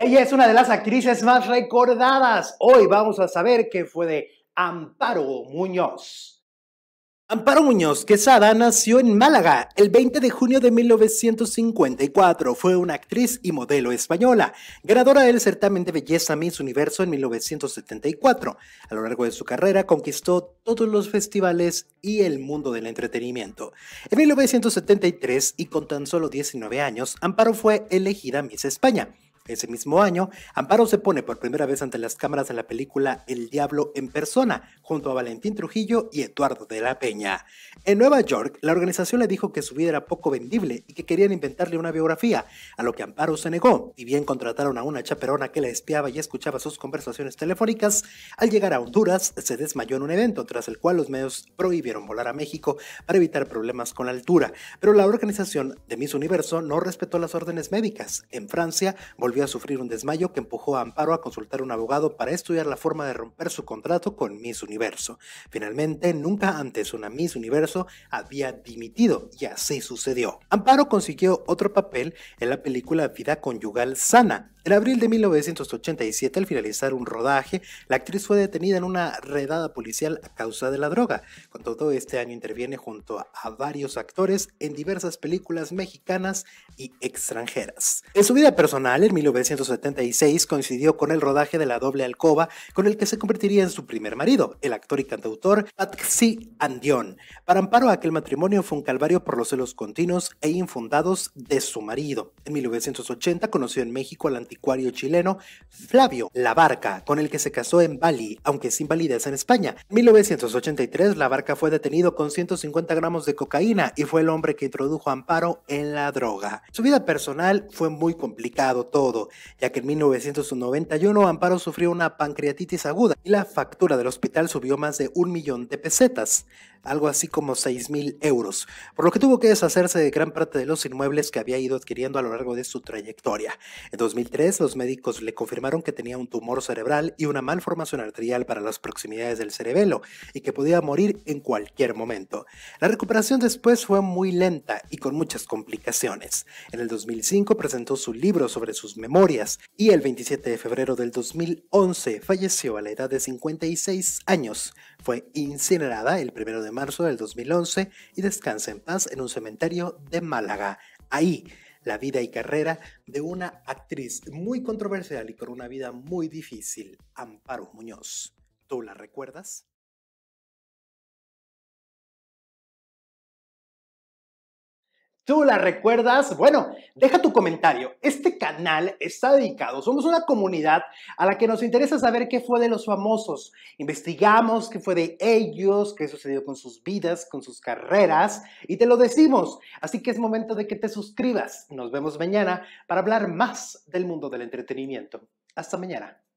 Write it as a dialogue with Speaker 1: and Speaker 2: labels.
Speaker 1: Ella es una de las actrices más recordadas. Hoy vamos a saber qué fue de Amparo Muñoz. Amparo Muñoz Quesada nació en Málaga el 20 de junio de 1954. Fue una actriz y modelo española, ganadora del certamen de belleza Miss Universo en 1974. A lo largo de su carrera conquistó todos los festivales y el mundo del entretenimiento. En 1973 y con tan solo 19 años, Amparo fue elegida Miss España. Ese mismo año, Amparo se pone por primera vez ante las cámaras en la película El Diablo en persona, junto a Valentín Trujillo y Eduardo de la Peña. En Nueva York, la organización le dijo que su vida era poco vendible y que querían inventarle una biografía, a lo que Amparo se negó, y bien contrataron a una chaperona que la espiaba y escuchaba sus conversaciones telefónicas. Al llegar a Honduras, se desmayó en un evento, tras el cual los medios prohibieron volar a México para evitar problemas con la altura, pero la organización de Miss Universo no respetó las órdenes médicas. En Francia, volvió a sufrir un desmayo que empujó a Amparo a consultar a un abogado para estudiar la forma de romper su contrato con Miss Universo. Finalmente, nunca antes una Miss Universo había dimitido y así sucedió. Amparo consiguió otro papel en la película Vida Conyugal Sana, en abril de 1987, al finalizar un rodaje, la actriz fue detenida en una redada policial a causa de la droga. Con todo, este año interviene junto a varios actores en diversas películas mexicanas y extranjeras. En su vida personal, en 1976 coincidió con el rodaje de La Doble Alcoba, con el que se convertiría en su primer marido, el actor y cantautor Patxi Andión. Para Amparo, aquel matrimonio fue un calvario por los celos continuos e infundados de su marido. En 1980 conoció en México al antiguo chileno Flavio Labarca, con el que se casó en Bali, aunque sin validez en España. En 1983, Labarca fue detenido con 150 gramos de cocaína y fue el hombre que introdujo amparo en la droga. Su vida personal fue muy complicado todo, ya que en 1991 Amparo sufrió una pancreatitis aguda y la factura del hospital subió más de un millón de pesetas, algo así como 6 mil euros, por lo que tuvo que deshacerse de gran parte de los inmuebles que había ido adquiriendo a lo largo de su trayectoria. En 2003, los médicos le confirmaron que tenía un tumor cerebral y una malformación arterial para las proximidades del cerebelo y que podía morir en cualquier momento. La recuperación después fue muy lenta y con muchas complicaciones. En el 2005 presentó su libro sobre sus memorias y el 27 de febrero del 2011 falleció a la edad de 56 años. Fue incinerada el 1 de marzo del 2011 y descansa en paz en un cementerio de Málaga. Ahí, la vida y carrera de una actriz muy controversial y con una vida muy difícil, Amparo Muñoz. ¿Tú la recuerdas? ¿Tú la recuerdas? Bueno, deja tu comentario. Este canal está dedicado, somos una comunidad a la que nos interesa saber qué fue de los famosos. Investigamos qué fue de ellos, qué sucedió con sus vidas, con sus carreras, y te lo decimos. Así que es momento de que te suscribas. Nos vemos mañana para hablar más del mundo del entretenimiento. Hasta mañana.